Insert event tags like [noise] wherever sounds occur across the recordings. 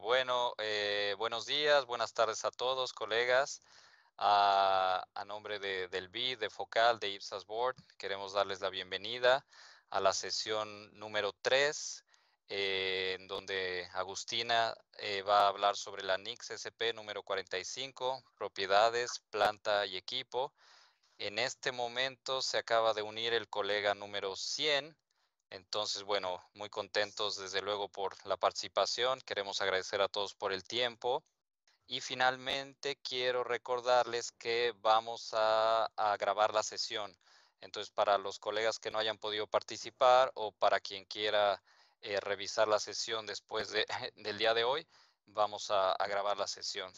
Bueno, eh, buenos días, buenas tardes a todos, colegas. Ah, a, nombre de, del BID, de Focal, de IPSAS Board, queremos darles la bienvenida a la sesión número 3, eh, en donde Agustina eh, va a hablar sobre la NIX SP número 45, propiedades, planta y equipo. En este momento se acaba de unir el colega número 100, entonces, bueno, muy contentos desde luego por la participación. Queremos agradecer a todos por el tiempo. Y finalmente quiero recordarles que vamos a, grabar la sesión. Entonces, para los colegas que no hayan podido participar o para quien quiera eh, revisar la sesión después [laughs] del día de hoy, vamos a, grabar la sesión.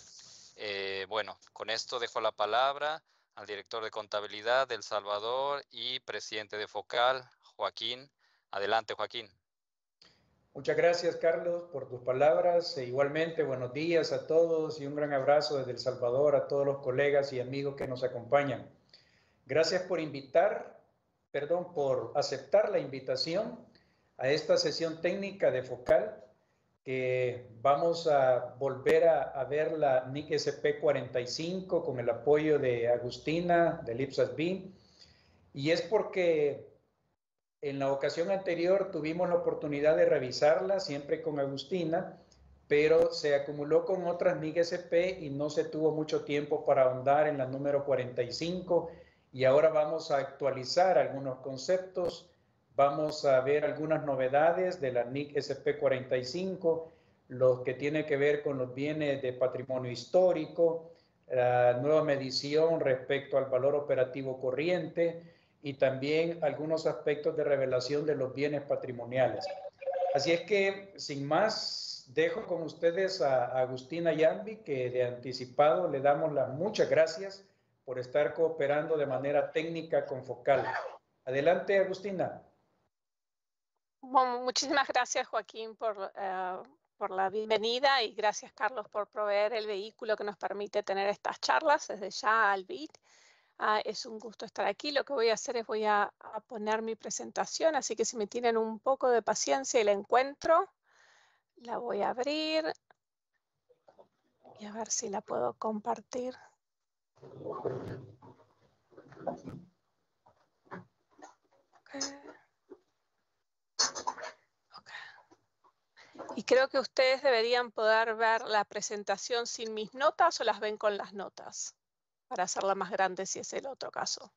Eh, bueno, con esto dejo la palabra al director de contabilidad del Salvador y presidente de Focal, Joaquín Adelante, Joaquín. Muchas gracias, Carlos, por tus palabras. E igualmente, buenos días a todos y un gran abrazo desde El Salvador a todos los colegas y amigos que nos acompañan. Gracias por invitar, perdón, por aceptar la invitación a esta sesión técnica de Focal que vamos a volver a, a ver la NIC SP45 con el apoyo de Agustina, de Lipsas B. Y es porque en la ocasión anterior tuvimos la oportunidad de revisarla siempre con Agustina, pero se acumuló con otras MIG SP y no se tuvo mucho tiempo para ahondar en la número 45 y ahora vamos a actualizar algunos conceptos, vamos a ver algunas novedades de la NICSP SP 45, los que tiene que ver con los bienes de patrimonio histórico, la nueva medición respecto al valor operativo corriente, y también algunos aspectos de revelación de los bienes patrimoniales. Así es que, sin más, dejo con ustedes a Agustina Yambi, que de anticipado le damos las muchas gracias por estar cooperando de manera técnica con Focal. Adelante, Agustina. muchísimas gracias, Joaquín, por, eh, por la bienvenida y gracias, Carlos, por proveer el vehículo que nos permite tener estas charlas desde ya al BIT. Ah, es un gusto estar aquí. Lo que voy a hacer es voy a, poner mi presentación, así que si me tienen un poco de paciencia y la encuentro, la voy a abrir y a ver si la puedo compartir. Y creo que ustedes deberían poder ver la presentación sin mis notas o las ven con las notas para hacerla más grande si es el otro caso.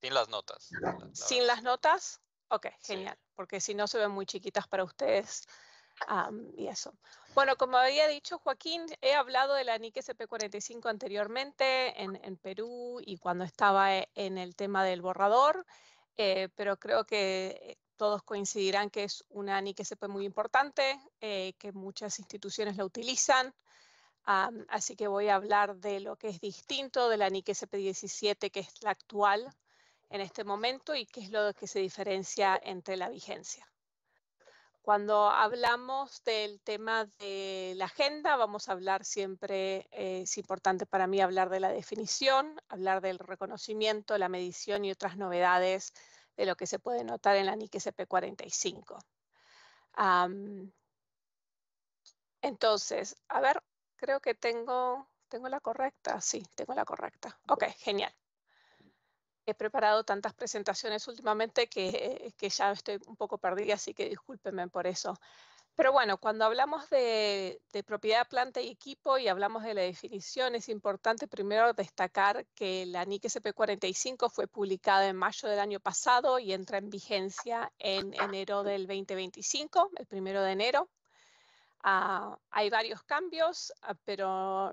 Sin las notas. Sin las notas, ok, genial, porque si no se ven muy chiquitas para ustedes. y eso. Bueno, como había dicho Joaquín, he hablado de la NIC SP45 anteriormente en, en Perú y cuando estaba eh, en el tema del borrador, eh, pero creo que eh, todos coincidirán que es una NIC SP muy importante, que muchas instituciones la utilizan así que voy a hablar de lo que es distinto de la NIC SP17, que es la actual en este momento, y qué es lo que se diferencia entre la vigencia. Cuando hablamos del tema de la agenda, vamos a hablar siempre, eh, es importante para mí hablar de la definición, hablar del reconocimiento, la medición y otras novedades de lo que se puede notar en la NIC SP45. entonces, a ver, Creo que tengo, tengo la correcta. Sí, tengo la correcta. Ok, genial. He preparado tantas presentaciones últimamente que, que ya estoy un poco perdida, así que discúlpenme por eso. Pero bueno, cuando hablamos de, de, propiedad, planta y equipo y hablamos de la definición, es importante primero destacar que la NIC cp 45 fue publicada en mayo del año pasado y entra en vigencia en enero del 2025, el primero de enero. Ah, hay varios cambios, ah, pero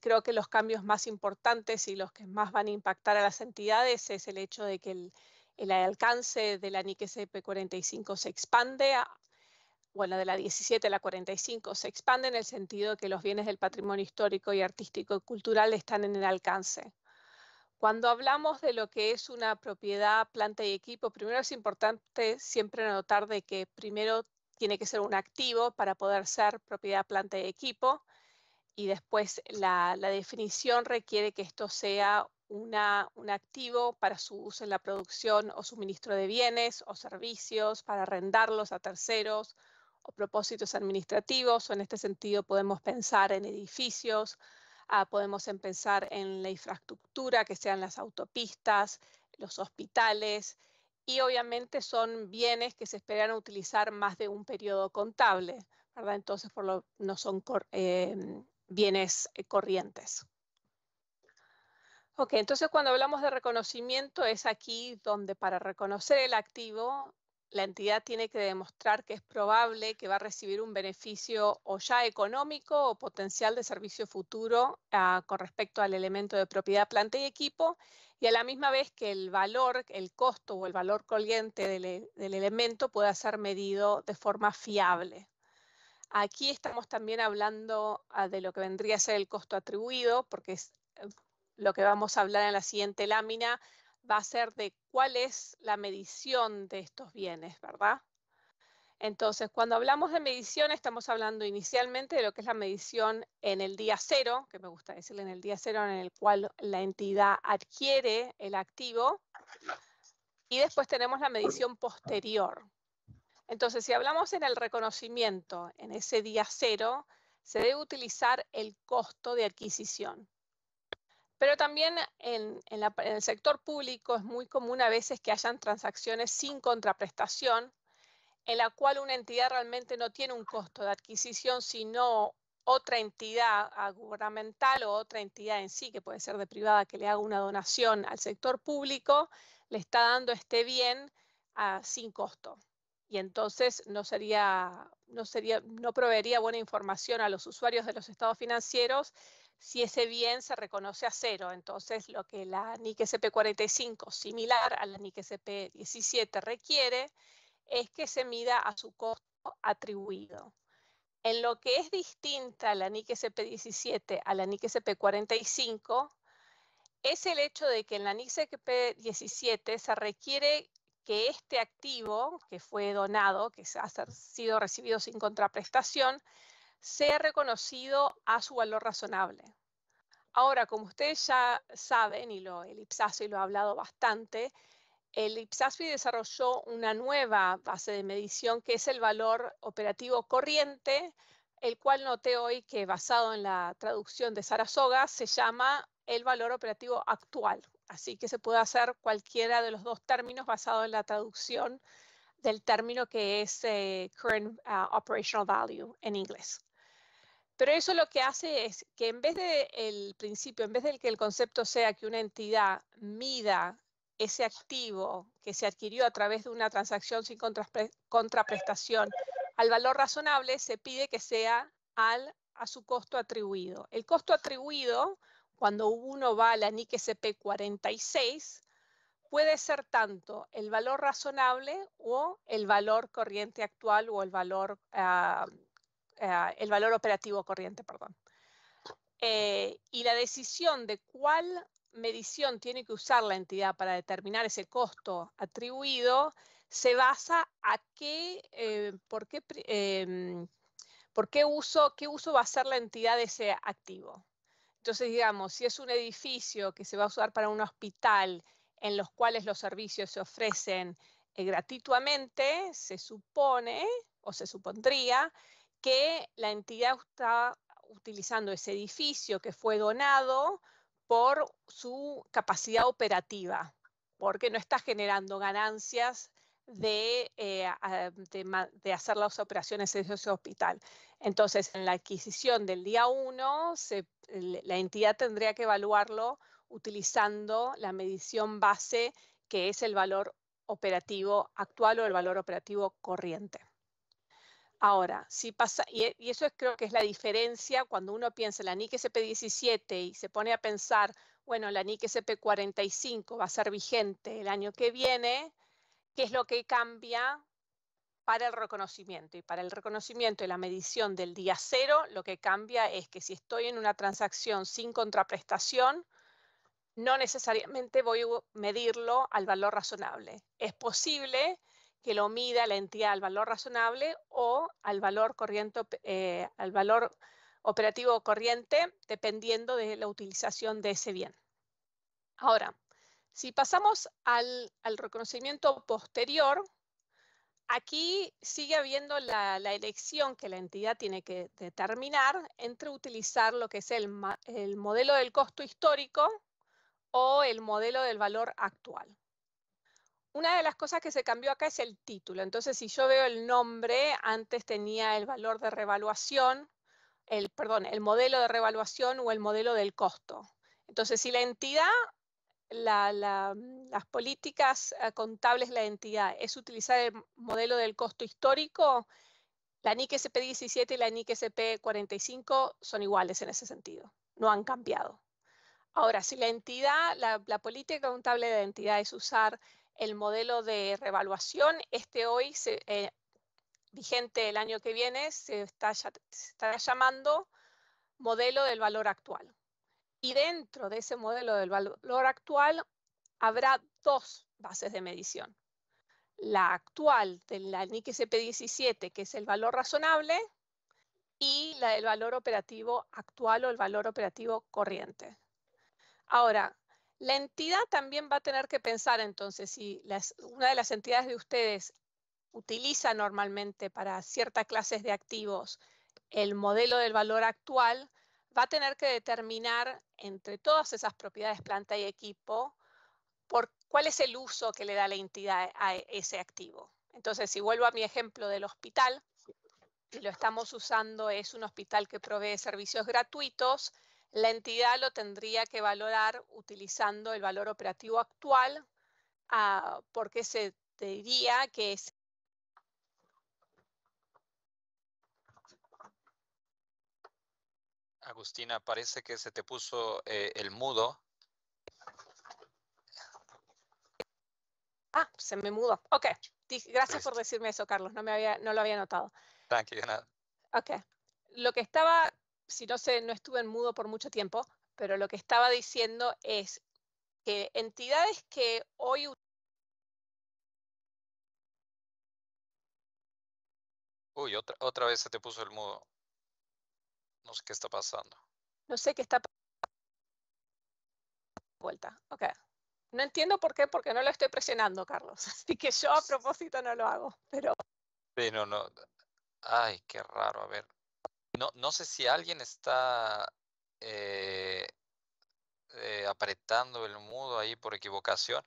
creo que los cambios más importantes y los que más van a impactar a las entidades es el hecho de que el, alcance de la NIC SP45 se expande, a, bueno, de la 17 a la 45 se expande en el sentido de que los bienes del patrimonio histórico y artístico y cultural están en el alcance. Cuando hablamos de lo que es una propiedad, planta y equipo, primero es importante siempre notar de que primero tiene que ser un activo para poder ser propiedad planta y equipo. Y después la, definición requiere que esto sea un activo para su uso en la producción o suministro de bienes o servicios, para arrendarlos a terceros o propósitos administrativos. en este sentido podemos pensar en edificios, ah, podemos pensar en la infraestructura, que sean las autopistas, los hospitales, y obviamente son bienes que se esperan utilizar más de un periodo contable, ¿verdad? Entonces por lo, no son eh, bienes eh, corrientes. Ok, entonces cuando hablamos de reconocimiento es aquí donde para reconocer el activo la entidad tiene que demostrar que es probable que va a recibir un beneficio o ya económico o potencial de servicio futuro ah, con respecto al elemento de propiedad, planta y equipo, y a la misma vez que el valor, el costo o el valor corriente e, del, elemento pueda ser medido de forma fiable. Aquí estamos también hablando ah, de lo que vendría a ser el costo atribuido, porque es eh, lo que vamos a hablar en la siguiente lámina, va a ser de cuál es la medición de estos bienes, ¿verdad? Entonces, cuando hablamos de medición, estamos hablando inicialmente de lo que es la medición en el día cero, que me gusta decirle en el día cero en el cual la entidad adquiere el activo, y después tenemos la medición posterior. Entonces, si hablamos en el reconocimiento, en ese día cero, se debe utilizar el costo de adquisición. Pero también en, el sector público es muy común a veces que hayan transacciones sin contraprestación, en la cual una entidad realmente no tiene un costo de adquisición, sino otra entidad ah, gubernamental o otra entidad en sí, que puede ser de privada, que le haga una donación al sector público, le está dando este bien ah, sin costo. Y entonces no sería, no sería, no proveería buena información a los usuarios de los estados financieros si ese bien se reconoce a cero. Entonces, lo que la NIC SP45, similar a la NIC SP17, requiere es que se mida a su costo atribuido. En lo que es distinta la NIC SP17 a la NIC SP45, es el hecho de que en la NIC SP17 se requiere que este activo que fue donado, que ha sido recibido sin contraprestación, sea reconocido a su valor razonable. Ahora, como ustedes ya saben, y lo, el IPSASI lo ha hablado bastante, el IPSASI desarrolló una nueva base de medición que es el valor operativo corriente, el cual noté hoy que basado en la traducción de Sarasoga se llama el valor operativo actual. Así que se puede hacer cualquiera de los dos términos basado en la traducción del término que es eh, Current uh, Operational Value en inglés. Pero eso lo que hace es que en vez del principio, en vez de que el concepto sea que una entidad mida ese activo que se adquirió a través de una transacción sin contraprestación al valor razonable, se pide que sea al, a su costo atribuido. El costo atribuido, cuando uno va a la NIC SP 46, puede ser tanto el valor razonable o el valor corriente actual o el valor ah, Ah, el valor operativo corriente, perdón. Eh, y la decisión de cuál medición tiene que usar la entidad para determinar ese costo atribuido se basa a qué, eh, por, qué, em, por qué, uso, qué uso va a hacer la entidad de ese activo. Entonces, digamos, si es un edificio que se va a usar para un hospital en los cuales los servicios se ofrecen eh, gratuitamente, se supone o se supondría que la entidad está utilizando ese edificio que fue donado por su capacidad operativa, porque no está generando ganancias de, eh, hacer las operaciones en ese hospital. Entonces, en la adquisición del día 1, la entidad tendría que evaluarlo utilizando la medición base, que es el valor operativo actual o el valor operativo corriente. Ahora, si pasa, y, eso es, creo que es la diferencia cuando uno piensa en la NIC SP17 y se pone a pensar, bueno, la NIC SP45 va a ser vigente el año que viene, ¿qué es lo que cambia para el reconocimiento? Y para el reconocimiento y la medición del día cero, lo que cambia es que si estoy en una transacción sin contraprestación, no necesariamente voy a medirlo al valor razonable. Es posible que lo mida la entidad al valor razonable o al valor, corriente, eh, al valor operativo corriente, dependiendo de la utilización de ese bien. Ahora, si pasamos al, reconocimiento posterior, aquí sigue habiendo la, elección que la entidad tiene que determinar entre utilizar lo que es el modelo del costo histórico o el modelo del valor actual una de las cosas que se cambió acá es el título. Entonces, si yo veo el nombre, antes tenía el valor de revaluación, el, perdón, el modelo de revaluación o el modelo del costo. Entonces, si la entidad, las políticas eh, contables de la entidad es utilizar el modelo del costo histórico, la NIC SP17 y la NIC SP45 son iguales en ese sentido, no han cambiado. Ahora, si la entidad, la, la política contable de la entidad es usar el modelo de revaluación, este hoy eh, vigente el año que viene, se está, llamando modelo del valor actual. Y dentro de ese modelo del valor actual habrá dos bases de medición. La actual de la NIC 17 que es el valor razonable, y la del valor operativo actual o el valor operativo corriente. Ahora, la entidad también va a tener que pensar entonces si una de las entidades de ustedes utiliza normalmente para ciertas clases de activos el modelo del valor actual, va a tener que determinar entre todas esas propiedades planta y equipo por cuál es el uso que le da la entidad a ese activo. Entonces, si vuelvo a mi ejemplo del hospital, si lo estamos usando es un hospital que provee servicios gratuitos, la entidad lo tendría que valorar utilizando el valor operativo actual, ah, porque se diría que es Agustina, parece que se te puso eh, el mudo. Ah, se me mudó. Ok. Gracias por decirme eso, Carlos. No, me había, no lo había notado. Tranquilo, nada. Ok. Lo que estaba si no sé, no estuve en mudo por mucho tiempo, pero lo que estaba diciendo es que entidades que hoy Uy, otra, otra vez se te puso el mudo. No sé qué está pasando. No sé qué está pasando. Vuelta. Ok. No entiendo por qué, porque no lo estoy presionando, Carlos. [laughs] Así que yo a propósito no lo hago, pero. Sí, no, no. Ay, qué raro. A ver, no, sé si alguien está eh, eh, apretando el mudo ahí por equivocación.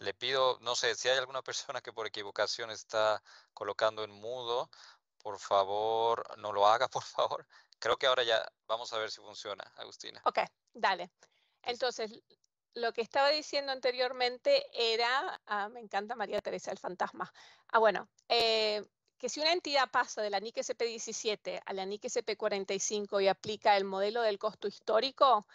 Le pido, no sé, si hay alguna [laughs] persona que por equivocación está colocando en mudo, por favor, no lo haga, [laughs] por favor. Creo que ahora ya vamos a ver si funciona, Agustina. Ok, dale. Entonces, lo que estaba diciendo anteriormente era, ah, me encanta María Teresa, el fantasma. Ah, bueno, eh, que si una entidad pasa de la NIC SP17 a la NIC SP45 y aplica el modelo del costo histórico,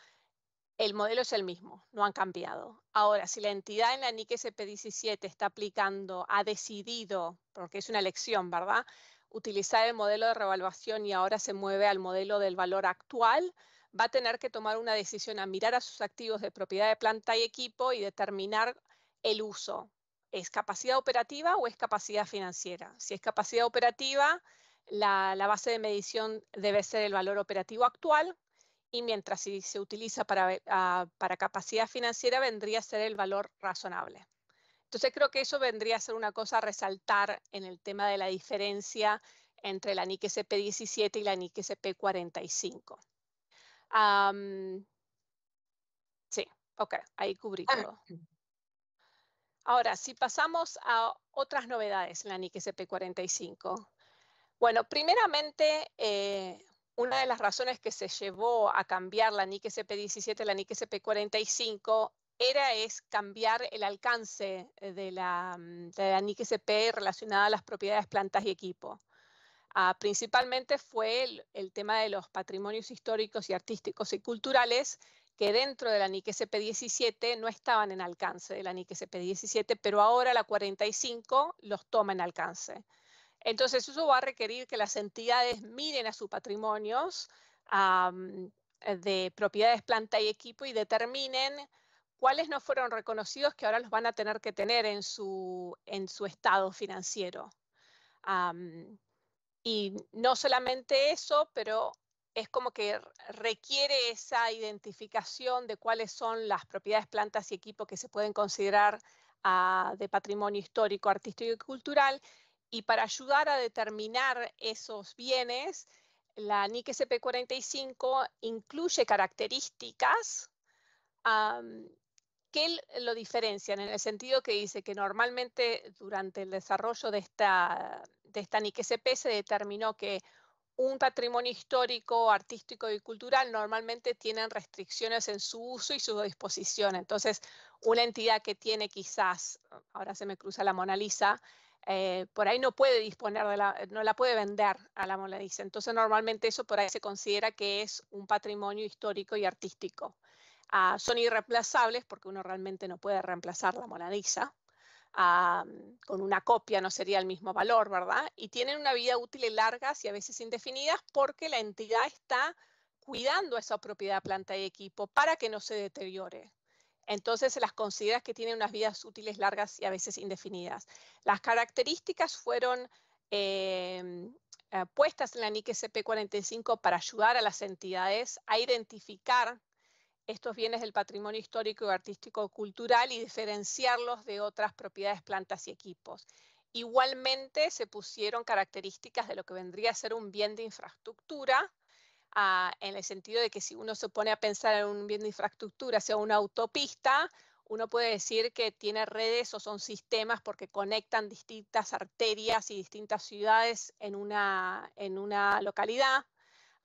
el modelo es el mismo, no han cambiado. Ahora, si la entidad en la NIC SP17 está aplicando, ha decidido, porque es una elección, ¿verdad?, utilizar el modelo de revaluación y ahora se mueve al modelo del valor actual, va a tener que tomar una decisión a mirar a sus activos de propiedad de planta y equipo y determinar el uso. ¿Es capacidad operativa o es capacidad financiera? Si es capacidad operativa, la, base de medición debe ser el valor operativo actual y mientras si se utiliza para, ah, para capacidad financiera vendría a ser el valor razonable. Entonces creo que eso vendría a ser una cosa a resaltar en el tema de la diferencia entre la NIC SP17 y la NIC SP45. sí, ok, ahí cubrí ah, todo. Ahora, si pasamos a otras novedades en la NIC SP45. Bueno, primeramente, eh, una de las razones que se llevó a cambiar la NIC SP17 a la NIC SP45 e era es cambiar el alcance eh, de la, mm, de NIC SP e relacionada a las propiedades, plantas y equipo. Ah, principalmente fue el, tema de los patrimonios históricos y artísticos y culturales que dentro de la NIC SP17 no estaban en alcance de la NIC SP17, pero ahora la 45 los toma en alcance. Entonces eso va a requerir que las entidades miren a sus patrimonios eh, de propiedades, planta y equipo y determinen cuáles no fueron reconocidos que ahora los van a tener que tener en su, en su estado financiero. y no solamente eso, pero es como que requiere esa identificación de cuáles son las propiedades, plantas y equipos que se pueden considerar ah, de patrimonio histórico, artístico y cultural. Y para ayudar a determinar esos bienes, la NIC SP45 incluye características que lo diferencian en el sentido que dice que normalmente durante el desarrollo de esta, de esta NIC se determinó que un patrimonio histórico, artístico y cultural normalmente tienen restricciones en su uso y su disposición. Entonces, una entidad que tiene quizás, ahora se me cruza la Mona Lisa, eh, por ahí no puede disponer la, no la puede vender a la Mona Lisa. Entonces, normalmente eso por ahí se considera que es un patrimonio histórico y artístico. Ah, son irreemplazables porque uno realmente no puede reemplazar la Mona Lisa, Ah, con una copia no sería el mismo valor, ¿verdad? Y tienen una vida útil y largas y a veces indefinidas porque la entidad está cuidando esa propiedad planta y equipo para que no se deteriore. Entonces se las considera que tienen unas vidas útiles largas y a veces indefinidas. Las características fueron eh, ah, puestas en la NIC CP45 para ayudar a las entidades a identificar estos bienes del patrimonio histórico, artístico, cultural y diferenciarlos de otras propiedades, plantas y equipos. Igualmente se pusieron características de lo que vendría a ser un bien de infraestructura, ah, en el sentido de que si uno se pone a pensar en un bien de infraestructura, sea una autopista, uno puede decir que tiene redes o son sistemas porque conectan distintas arterias y distintas ciudades en una localidad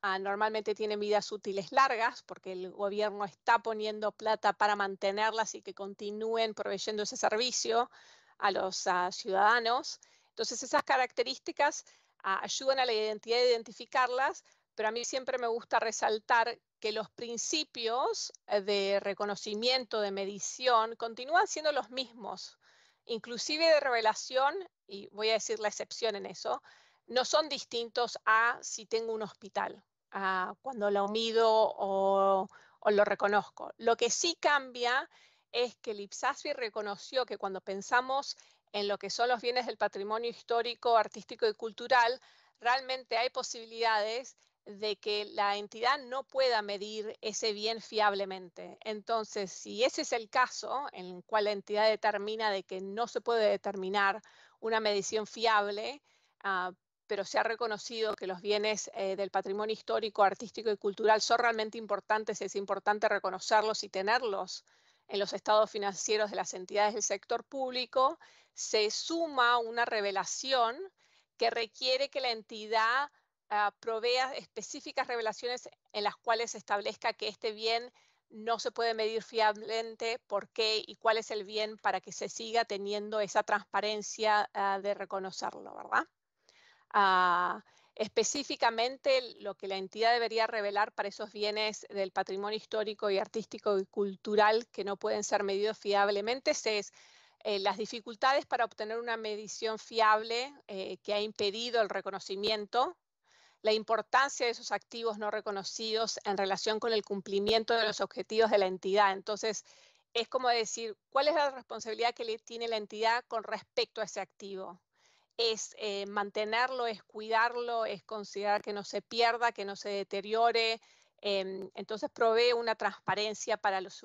Ah, normalmente tienen vidas útiles largas porque el gobierno está poniendo plata para mantenerlas y que continúen proveyendo ese servicio a los ah, ciudadanos. Entonces esas características ah, ayudan a la identidad de identificarlas, pero a mí siempre me gusta resaltar que los principios eh, de reconocimiento, de medición, continúan siendo los mismos, inclusive de revelación, y voy a decir la excepción en eso, no son distintos a si tengo un hospital, a cuando lo mido o, lo reconozco. Lo que sí cambia es que el reconoció que cuando pensamos en lo que son los bienes del patrimonio histórico, artístico y cultural, realmente hay posibilidades de que la entidad no pueda medir ese bien fiablemente. Entonces, si ese es el caso en el cual la entidad determina de que no se puede determinar una medición fiable, ah, pero se ha reconocido que los bienes eh, del patrimonio histórico, artístico y cultural son realmente importantes, es importante reconocerlos y tenerlos en los estados financieros de las entidades del sector público, se suma una revelación que requiere que la entidad ah, provea específicas revelaciones en las cuales se establezca que este bien no se puede medir fiablemente por qué y cuál es el bien para que se siga teniendo esa transparencia ah, de reconocerlo, ¿verdad? específicamente lo que la entidad debería revelar para esos bienes del patrimonio histórico y artístico y cultural que no pueden ser medidos fiablemente es eh, las dificultades para obtener una medición fiable eh, que ha impedido el reconocimiento, la importancia de esos activos no reconocidos en relación con el cumplimiento de los objetivos de la entidad. Entonces, es como decir, ¿cuál es la responsabilidad que tiene la entidad con respecto a ese activo? es eh, mantenerlo, es cuidarlo, es considerar que no se pierda, que no se deteriore. Em, entonces provee una transparencia para los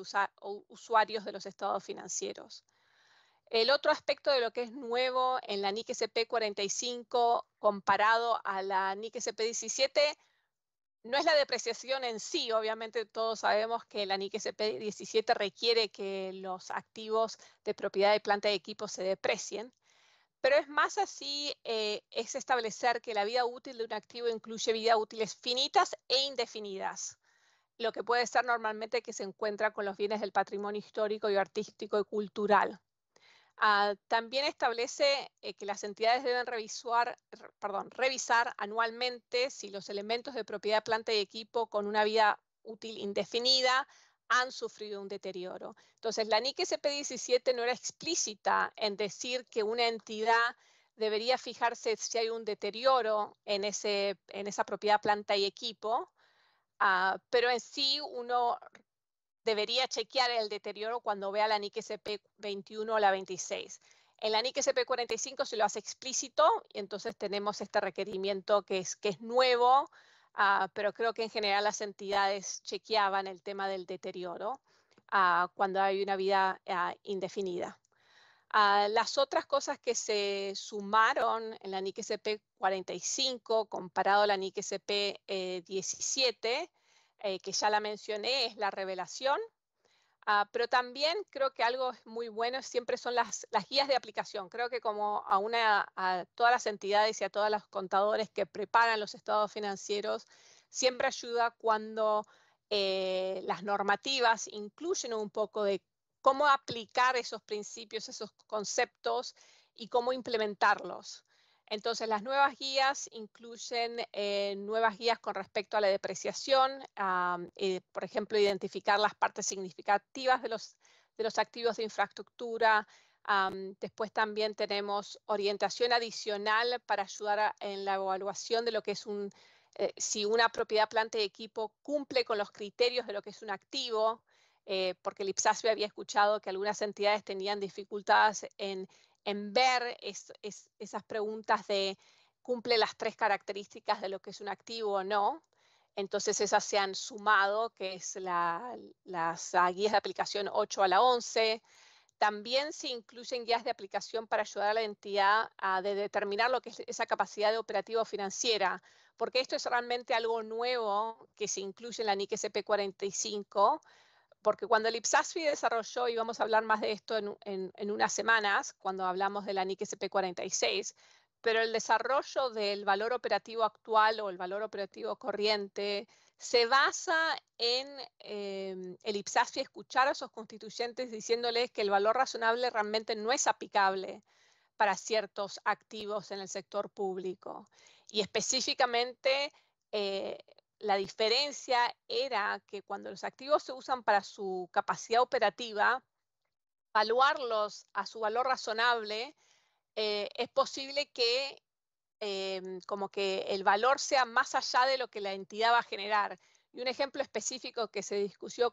usuarios de los estados financieros. El otro aspecto de lo que es nuevo en la NIC SP45 comparado a la NIC SP17 no es la depreciación en sí, obviamente todos sabemos que la NIC SP17 requiere que los activos de propiedad de planta de equipo se deprecien, pero es más así, eh, es establecer que la vida útil de un activo incluye vida útiles finitas e indefinidas, lo que puede ser normalmente que se encuentra con los bienes del patrimonio histórico y artístico y cultural. Ah, también establece eh, que las entidades deben revisar anualmente si los elementos de propiedad, planta y equipo con una vida útil indefinida han sufrido un deterioro. Entonces, la NIC SP17 no era explícita en decir que una entidad debería fijarse si hay un deterioro en, esa propiedad planta y equipo, ah, pero en sí uno debería chequear el deterioro cuando vea la NIC SP21 o la 26. En la NIC SP45 se lo hace explícito, y entonces tenemos este requerimiento que es nuevo, Ah, pero creo que en general las entidades chequeaban el tema del deterioro ah, cuando hay una vida ah, indefinida. las otras cosas que se sumaron en la NIC 45 comparado a la NIC 17, eh, eh, que ya la mencioné, es la revelación, Ah, pero también creo que algo muy bueno siempre son las, guías de aplicación. Creo que como a, todas las entidades y a todos los contadores que preparan los estados financieros, siempre ayuda cuando eh, las normativas incluyen un poco de cómo aplicar esos principios, esos conceptos y cómo implementarlos. Entonces, las nuevas guías incluyen eh, nuevas guías con respecto a la depreciación, ah, eh, por ejemplo, identificar las partes significativas de los, activos de infraestructura. Ah, después también tenemos orientación adicional para ayudar en la evaluación de lo que es un, eh, si una propiedad, planta y equipo cumple con los criterios de lo que es un activo, porque el ipsas había escuchado que algunas entidades tenían dificultades en en ver es, esas preguntas de cumple las tres características de lo que es un activo o no. Entonces esas se han sumado, que es las ah, guías de aplicación 8 a la 11. También se incluyen guías de aplicación para ayudar a la entidad a determinar lo que es esa capacidad de operativa financiera, porque esto es realmente algo nuevo que se incluye en la NIC SP 45 porque cuando el IPSASFI desarrolló, y vamos a hablar más de esto en, unas semanas, cuando hablamos de la NIC SP46, pero el desarrollo del valor operativo actual o el valor operativo corriente se basa en em, el IPSASFI escuchar a sus constituyentes diciéndoles que el valor razonable realmente no es aplicable para ciertos activos en el sector público. Y específicamente eh, la diferencia era que cuando los activos se usan para su capacidad operativa, evaluarlos a su valor razonable, eh, es posible que em, como que el valor sea más allá de lo que la entidad va a generar. Y un ejemplo específico que se discutió,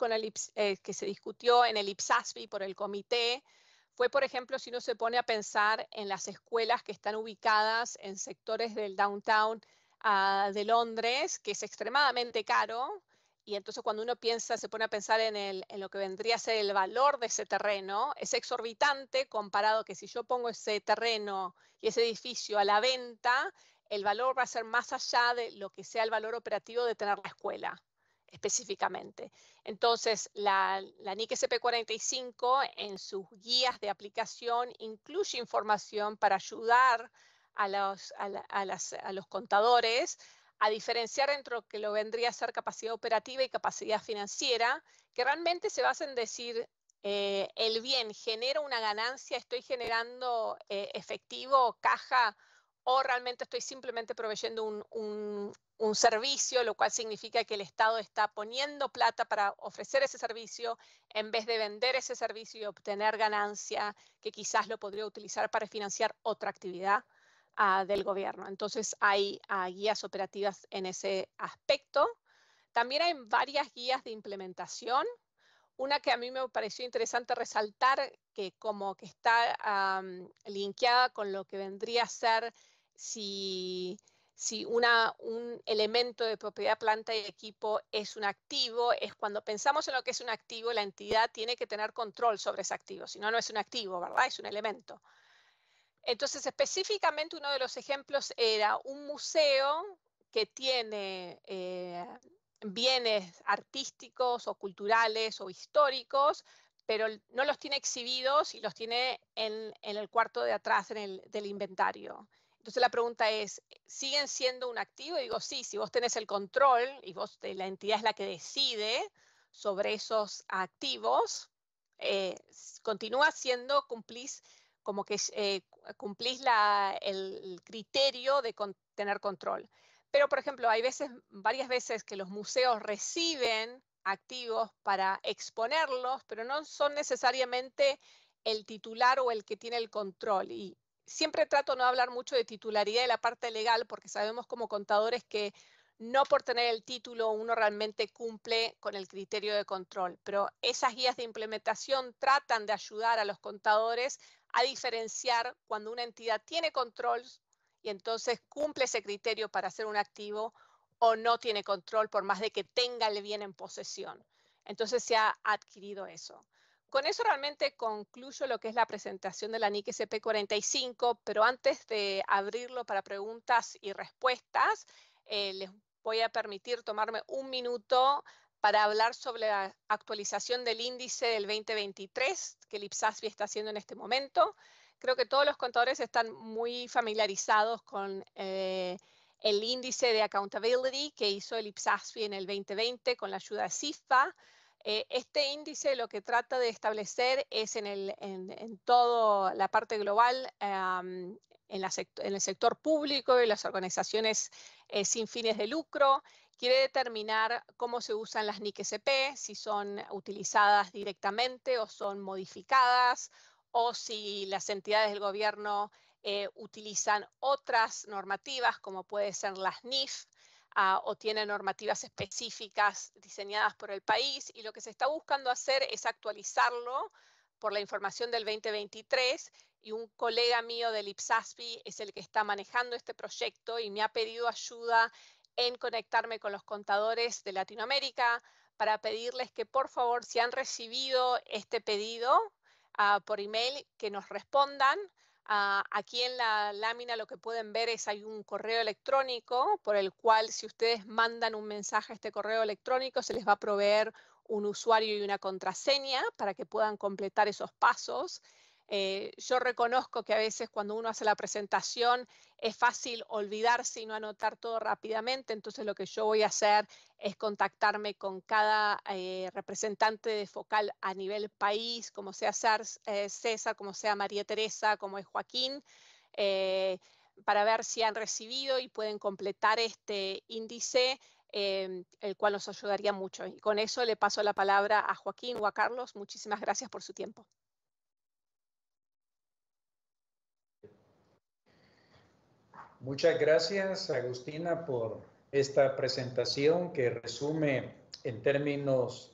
eh, que se discutió en el IPSASBI por el comité fue, por ejemplo, si uno se pone a pensar en las escuelas que están ubicadas en sectores del downtown Ah, de Londres, que es extremadamente caro, y entonces cuando uno piensa, se pone a pensar en, lo que vendría a ser el valor de ese terreno, es exorbitante comparado que si yo pongo ese terreno y ese edificio a la venta, el valor va a ser más allá de lo que sea el valor operativo de tener la escuela específicamente. Entonces, la, la NIC SP45 en sus guías de aplicación incluye información para ayudar a los, contadores a diferenciar entre lo que lo vendría a ser capacidad operativa y capacidad financiera, que realmente se basa en decir, eh, el bien genera una ganancia, estoy generando eh, efectivo, caja, o realmente estoy simplemente proveyendo un, servicio, lo cual significa que el Estado está poniendo plata para ofrecer ese servicio en vez de vender ese servicio y obtener ganancia que quizás lo podría utilizar para financiar otra actividad. Ah, del gobierno. Entonces hay ah, guías operativas en ese aspecto. También hay varias guías de implementación. Una que a mí me pareció interesante resaltar, que como que está ah, linkeada con lo que vendría a ser si, un elemento de propiedad, planta y equipo es un activo, es cuando pensamos en lo que es un activo, la entidad tiene que tener control sobre ese activo, si no, no es un activo, ¿verdad? Es un elemento. Entonces, específicamente uno de los ejemplos era un museo que tiene eh, bienes artísticos o culturales o históricos, pero no los tiene exhibidos y los tiene en, el cuarto de atrás en el, del inventario. Entonces la pregunta es, ¿siguen siendo un activo? Y digo, sí, si vos tenés el control y vos, eh, la entidad es la que decide sobre esos activos, eh, continúa siendo, cumplís como que eh, eh, cumplís el criterio de tener control. Pero, por ejemplo, hay veces, varias veces que los museos reciben activos para exponerlos, pero no son necesariamente el titular o el que tiene el control. Y siempre trato no hablar mucho de titularidad de la parte legal, porque sabemos como contadores que no por tener el título uno realmente cumple con el criterio de control, pero esas guías de implementación tratan de ayudar a los contadores a diferenciar cuando una entidad tiene control y entonces cumple ese criterio para ser un activo o no tiene control por más de que tenga el bien en posesión. Entonces se ha adquirido eso. Con eso realmente concluyo lo que es la presentación de la NIC SP45, pero antes de abrirlo para preguntas y respuestas, eh, les voy a permitir tomarme un minuto para hablar sobre la actualización del índice del 2023 que el está haciendo en este momento. Creo que todos los contadores están muy familiarizados con eh, el índice de accountability que hizo el en el 2020 con la ayuda de CIFA. Eh, este índice lo que trata de establecer es en, toda la parte global, en, el sector público y las organizaciones eh, sin fines de lucro Quiere determinar cómo se usan las NIC SP, si son utilizadas directamente o son modificadas, o si las entidades del gobierno eh, utilizan otras normativas, como puede ser las NIF, ah, o tienen normativas específicas diseñadas por el país, y lo que se está buscando hacer es actualizarlo por la información del 2023 y un colega mío del IPSASPI es el que está manejando este proyecto y me ha pedido ayuda en conectarme con los contadores de Latinoamérica para pedirles que por favor, si han recibido este pedido ah, por email, que nos respondan. Ah, aquí en la lámina lo que pueden ver es hay un correo electrónico por el cual si ustedes mandan un mensaje a este correo electrónico se les va a proveer un usuario y una contraseña para que puedan completar esos pasos eh, yo reconozco que a veces cuando uno hace la presentación es fácil olvidarse y no anotar todo rápidamente, entonces lo que yo voy a hacer es contactarme con cada eh, representante de focal a nivel país, como sea eh, César, como sea María Teresa, como es Joaquín. para ver si han recibido y pueden completar este índice, el cual nos ayudaría mucho. Y con eso le paso la palabra a Joaquín o a Carlos. Muchísimas gracias por su tiempo. Muchas gracias, Agustina, por esta presentación que resume en términos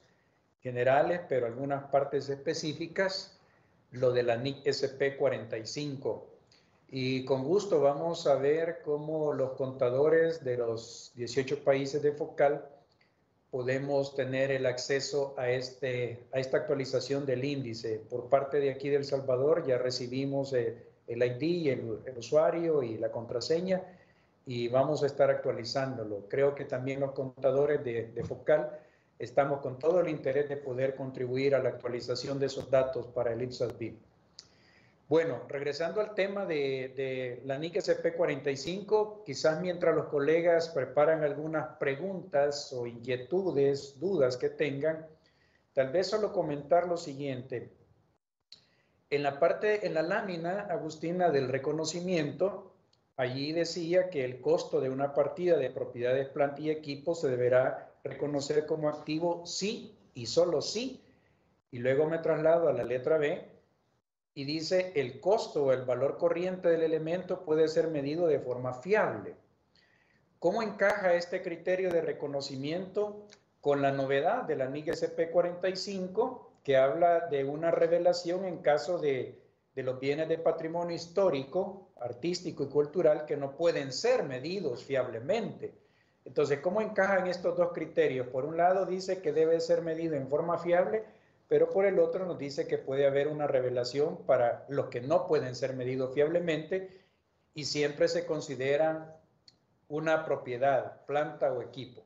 generales, pero algunas partes específicas, lo de la NIC SP45. Y con gusto vamos a ver cómo los contadores de los 18 países de Focal podemos tener el acceso a, este, a esta actualización del índice. Por parte de aquí de El Salvador ya recibimos el eh, el ID el, usuario y la contraseña y vamos a estar actualizándolo. Creo que también los contadores de, Focal estamos con todo el interés de poder contribuir a la actualización de esos datos para el Ipsos BIP. Bueno, regresando al tema de, de la NIC SP45, quizás mientras los colegas preparan algunas preguntas o inquietudes, dudas que tengan, tal vez solo comentar lo siguiente. En la parte, en la lámina, Agustina, del reconocimiento, allí decía que el costo de una partida de propiedades, planta y equipo se deberá reconocer como activo sí y solo sí. Y luego me traslado a la letra B y dice el costo o el valor corriente del elemento puede ser medido de forma fiable. ¿Cómo encaja este criterio de reconocimiento con la novedad de la NIG cp 45 que habla de una revelación en caso de, de los bienes de patrimonio histórico, artístico y cultural que no pueden ser medidos fiablemente. Entonces, ¿cómo encajan estos dos criterios? Por un lado dice que debe ser medido en forma fiable, pero por el otro nos dice que puede haber una revelación para los que no pueden ser medidos fiablemente y siempre se consideran una propiedad, planta o equipo.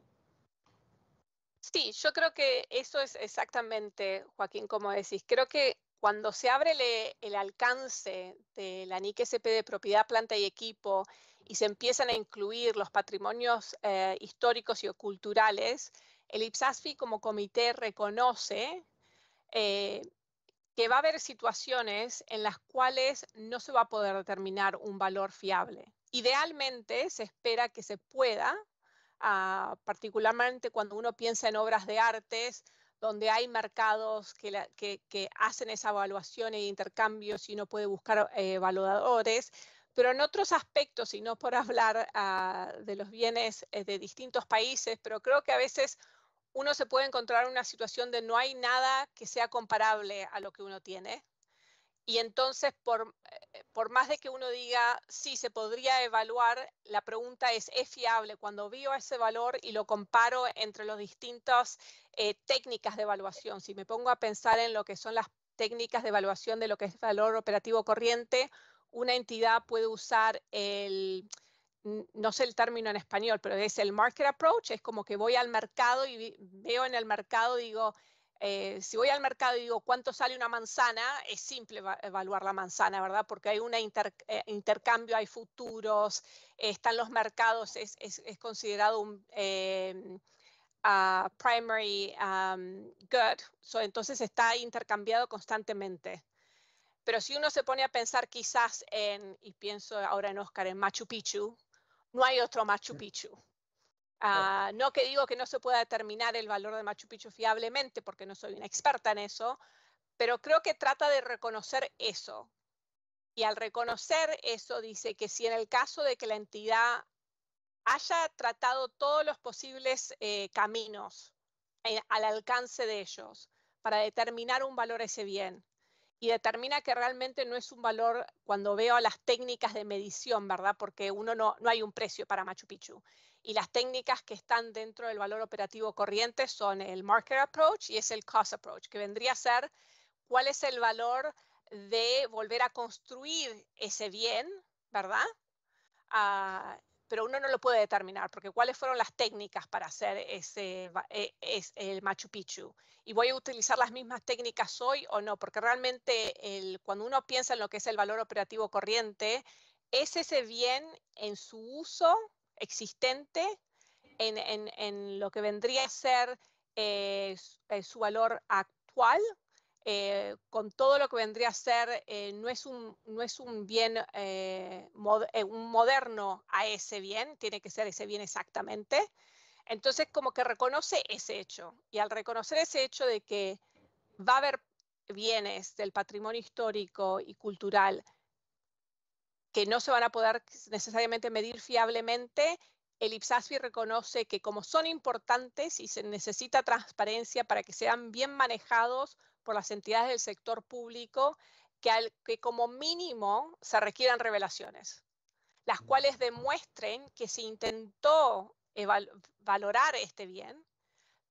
Sí, yo creo que eso es exactamente, Joaquín, como decís. Creo que cuando se abre el, alcance de la NIC SP de propiedad, planta y equipo y se empiezan a incluir los patrimonios eh, históricos y culturales, el IPSASFI como comité reconoce eh, que va a haber situaciones en las cuales no se va a poder determinar un valor fiable. Idealmente se espera que se pueda particularmente cuando uno piensa en obras de artes, donde hay mercados que, hacen esa evaluación e intercambios y uno puede buscar evaluadores, eh, pero en otros aspectos, y no por [laughs] hablar ah, de los bienes eh, de distintos países, pero creo que a veces uno se puede encontrar en una situación de no hay nada que sea comparable a lo que uno tiene, y entonces, eh, por, más de que uno diga, sí, se podría evaluar, la pregunta es, ¿es fiable? Cuando veo ese valor y lo comparo entre las distintas eh, técnicas de evaluación, si me pongo a pensar en lo que son las técnicas de evaluación de lo que es valor operativo corriente, una entidad puede usar el, no sé el término en español, pero es el market approach, es como que voy al mercado y veo en el mercado, digo, eh, si voy al mercado y digo cuánto sale una manzana, es simple evaluar la manzana, ¿verdad? Porque hay un eh, intercambio, hay futuros, están los mercados, es, considerado un em, ah, primary good, entonces está intercambiado constantemente. Pero si uno se pone a pensar quizás en, y pienso ahora en Oscar, en Machu Picchu, no hay otro Machu Picchu. Ah, no que digo que no se pueda determinar el valor de Machu Picchu fiablemente, porque no soy una experta en eso, pero creo que trata de reconocer eso. Y al reconocer eso, dice que si en el caso de que la entidad haya tratado todos los posibles eh, caminos eh, al alcance de ellos para determinar un valor a ese bien, y determina que realmente no es un valor cuando veo a las técnicas de medición, ¿verdad? Porque uno no, no hay un precio para Machu Picchu. Y las técnicas que están dentro del valor operativo corriente son el market approach y es el cost approach, que vendría a ser cuál es el valor de volver a construir ese bien, ¿verdad? Ah, pero uno no lo puede determinar, porque cuáles fueron las técnicas para hacer ese, e, el Machu Picchu. Y voy a utilizar las mismas técnicas hoy o no, porque realmente el, cuando uno piensa en lo que es el valor operativo corriente, es ese bien en su uso existente en, lo que vendría a ser eh, eh, su valor actual, eh, con todo lo que vendría a ser, no, es un, bien un moderno a ese bien, tiene que ser ese bien exactamente. Entonces, como que reconoce ese hecho. Y al reconocer ese hecho de que va a haber bienes del patrimonio histórico y cultural que no se van a poder necesariamente medir fiablemente, el IPSASPI reconoce que como son importantes y se necesita transparencia para que sean bien manejados por las entidades del sector público, que, que como mínimo se requieran revelaciones, las cuales demuestren que se intentó valorar este bien,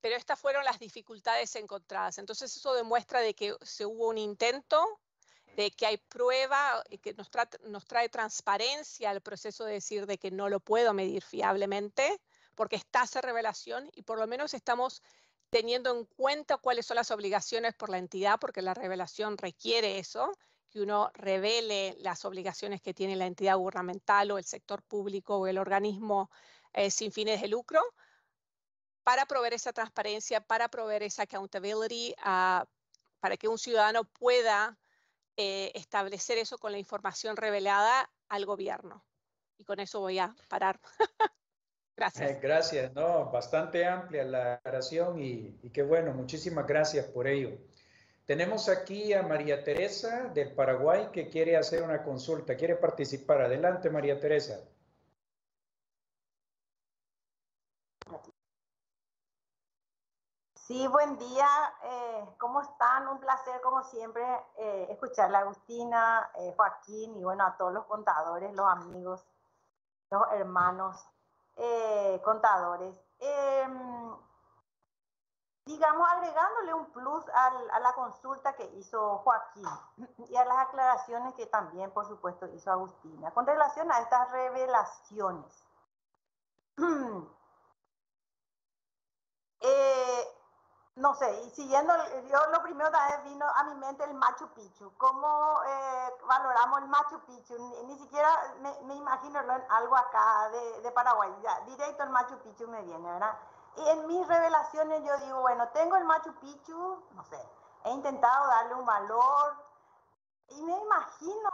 pero estas fueron las dificultades encontradas. Entonces eso demuestra de que se hubo un intento, de que hay prueba y eh, que nos, trae transparencia al proceso de decir de que no lo puedo medir fiablemente, porque está esa revelación y por lo menos estamos teniendo en cuenta cuáles son las obligaciones por la entidad, porque la revelación requiere eso, que uno revele las obligaciones que tiene la entidad gubernamental o el sector público o el organismo eh, sin fines de lucro, para proveer esa transparencia, para proveer esa accountability, ah, para que un ciudadano pueda eh, establecer eso con la información revelada al gobierno. Y con eso voy a parar. [laughs] gracias. Eh, gracias, no, bastante amplia la oración y qué bueno, muchísimas gracias por ello. Tenemos aquí a María Teresa del Paraguay que quiere hacer una consulta, quiere participar. Adelante, María Teresa. Sí, buen día. Eh, ¿Cómo están? Un placer, como siempre, eh, escuchar a Agustina, eh, Joaquín y bueno, a todos los contadores, los amigos, los hermanos contadores. Em, digamos, agregándole un plus a la consulta que hizo Joaquín y a las aclaraciones que también, por supuesto, hizo Agustina, con relación a estas revelaciones. [clears throat] No sé, y siguiendo, yo lo primero que vino a mi mente el Machu Picchu. ¿Cómo eh, valoramos el Machu Picchu? Ni, siquiera me, me, imagino algo acá de, Paraguay. directo el Machu Picchu me viene, ¿verdad? Y en mis revelaciones yo digo, bueno, tengo el Machu Picchu, no sé, he intentado darle un valor y me imagino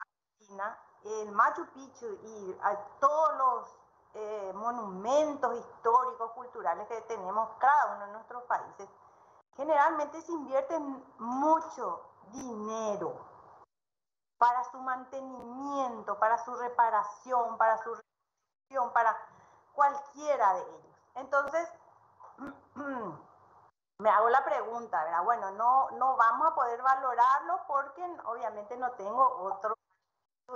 Argentina, el Machu Picchu y a todos los eh, monumentos históricos, culturales que tenemos cada uno de nuestros países, generalmente se invierte mucho dinero para su mantenimiento, para su reparación, para su para cualquiera de ellos. Entonces, [clears throat] me hago la pregunta, Bueno, no, no vamos a poder valorarlo porque obviamente no tengo otro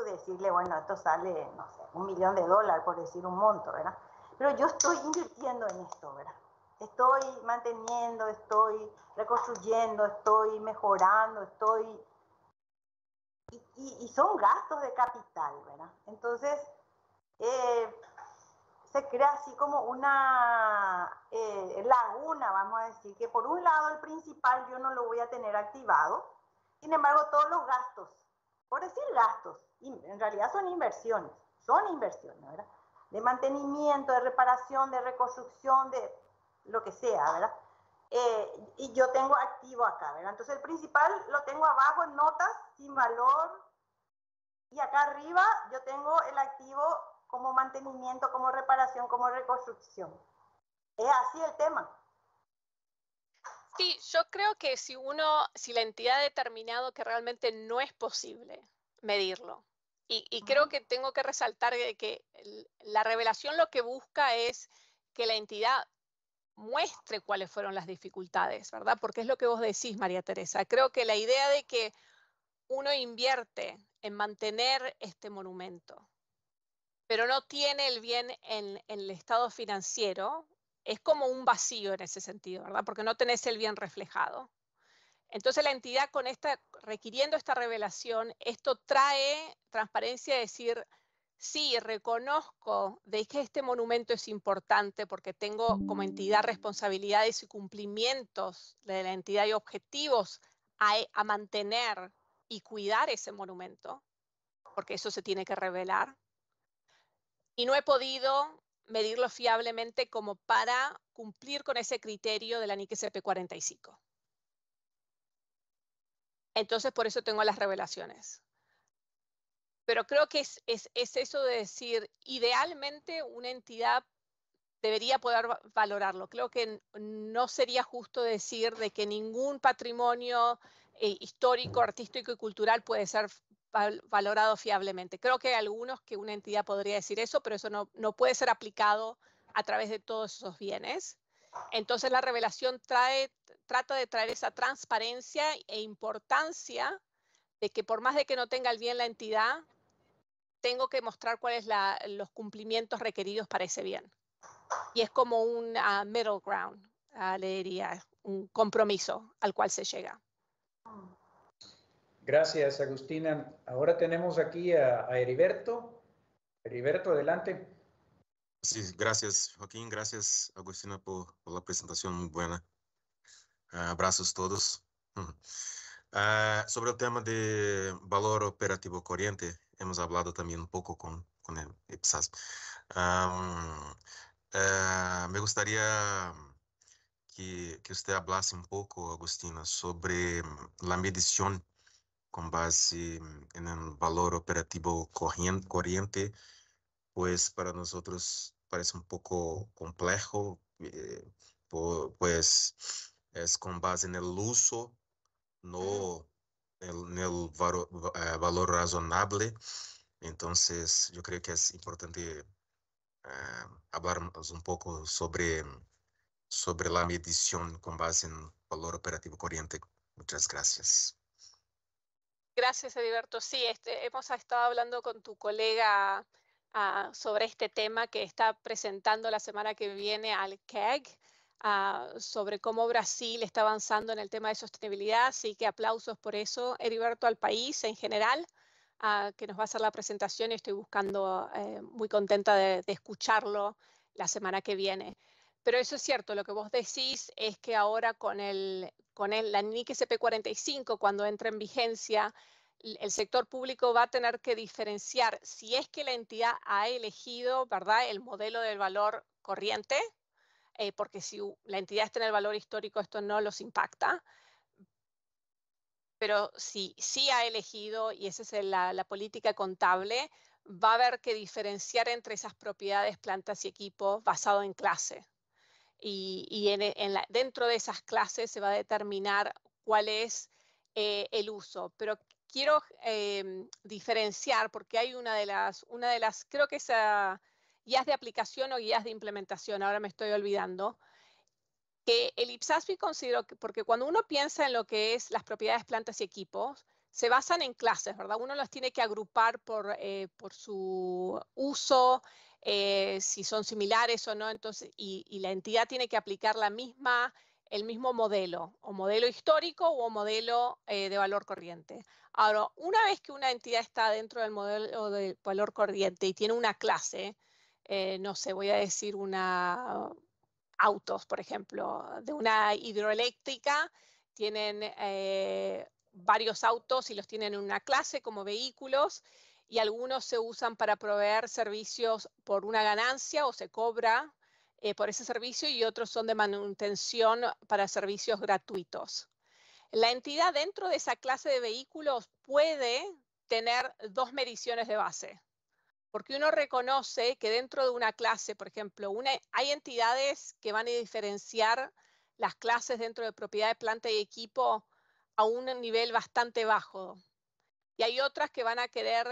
decirle, bueno, esto sale, no sé, un millón de dólares, por decir un monto, ¿verdad? Pero yo estoy invirtiendo en esto, ¿verdad? Estoy manteniendo, estoy reconstruyendo, estoy mejorando, estoy... Y, son gastos de capital, ¿verdad? Entonces, eh, se crea así como una eh, laguna, vamos a decir, que por un lado el principal yo no lo voy a tener activado, sin embargo todos los gastos, por decir gastos, en realidad son inversiones, son inversiones, ¿verdad? De mantenimiento, de reparación, de reconstrucción, de lo que sea, ¿verdad? Eh, y yo tengo activo acá, ¿verdad? Entonces el principal lo tengo abajo en notas, sin valor, y acá arriba yo tengo el activo como mantenimiento, como reparación, como reconstrucción. Es así el tema. Sí, yo creo que si uno, si la entidad ha determinado que realmente no es posible medirlo, y, creo que tengo que resaltar que la revelación lo que busca es que la entidad muestre cuáles fueron las dificultades, ¿verdad? Porque es lo que vos decís, María Teresa. Creo que la idea de que uno invierte en mantener este monumento, pero no tiene el bien en, en, el estado financiero, es como un vacío en ese sentido, ¿verdad? Porque no tenés el bien reflejado. Entonces la entidad con esta, requiriendo esta revelación, esto trae transparencia, de decir, sí, reconozco de que este monumento es importante porque tengo como entidad responsabilidades y cumplimientos de la entidad y objetivos a, e, a mantener y cuidar ese monumento, porque eso se tiene que revelar. Y no he podido medirlo fiablemente como para cumplir con ese criterio de la NIC e CP45. Entonces por eso tengo las revelaciones. Pero creo que es, eso de decir, idealmente una entidad debería poder valorarlo. Creo que no sería justo decir de que ningún patrimonio eh, histórico, artístico y cultural puede ser valorado fiablemente. Creo que hay algunos que una entidad podría decir eso, pero eso no, no puede ser aplicado a través de todos esos bienes. Entonces la revelación trae trato de traer esa transparencia e importancia de que por más de que no tenga el bien la entidad, tengo que mostrar cuáles son los cumplimientos requeridos para ese bien. Y es como un ah, middle ground, ah, le diría, un compromiso al cual se llega. Gracias, Agustina. Ahora tenemos aquí a, Heriberto. Heriberto, adelante. Sí, gracias, Joaquín. Gracias, Agustina, por, por la presentación muy buena. Eh, abraços todos. Uh, sobre o tema de valor operativo corrente, hemos hablado também um pouco com, com ele, Ipsas. Um, uh, me gostaria que, que você falasse um pouco, Agostina, sobre a medição com base no valor operativo corrente, pois para nós parece um pouco complexo, eh, pois es con base en el uso, ah. no en el eh, valor, razonable. Entonces, yo creo que es importante eh, hablar un poco sobre, sobre la medición con base en valor operativo corriente. Muchas gracias. Gracias, Ediberto. Sí, este, hemos estado hablando con tu colega ah, sobre este tema que está presentando la semana que viene al CAG. Ah, sobre cómo Brasil está avanzando en el tema de sostenibilidad, así que aplausos por eso, Heriberto, al país en general, ah, que nos va a hacer la presentación y estoy buscando, eh, muy contenta de, escucharlo la semana que viene. Pero eso es cierto, lo que vos decís es que ahora con, el, la NIC CP45, cuando entra en vigencia, el sector público va a tener que diferenciar si es que la entidad ha elegido, ¿verdad?, el modelo del valor corriente, eh, porque si la entidad está en el valor histórico, esto no los impacta. Pero si sí ha elegido, y esa es la, política contable, va a haber que diferenciar entre esas propiedades, plantas y equipos basado en clase. Y, dentro de esas clases se va a determinar cuál es eh, el uso. Pero quiero eh, diferenciar porque hay una de las, una de las creo que esa guías de aplicación o guías de implementación, ahora me estoy olvidando, que el IPSASPI consideró que, porque cuando uno piensa en lo que es las propiedades, plantas y equipos, se basan en clases, ¿verdad? Uno las tiene que agrupar por, eh, por su uso, eh, si son similares o no, entonces, y, la entidad tiene que aplicar la misma, el mismo modelo, o modelo histórico o modelo eh, de valor corriente. Ahora, una vez que una entidad está dentro del modelo de valor corriente y tiene una clase, eh, no sé, voy a decir una autos, por ejemplo, de una hidroeléctrica, tienen eh, varios autos y los tienen en una clase como vehículos y algunos se usan para proveer servicios por una ganancia o se cobra eh, por ese servicio y otros son de manutención para servicios gratuitos. La entidad dentro de esa clase de vehículos puede tener dos mediciones de base porque uno reconoce que dentro de una clase, por ejemplo, una, hay entidades que van a diferenciar las clases dentro de propiedad de planta y equipo a un nivel bastante bajo. Y hay otras que van a querer,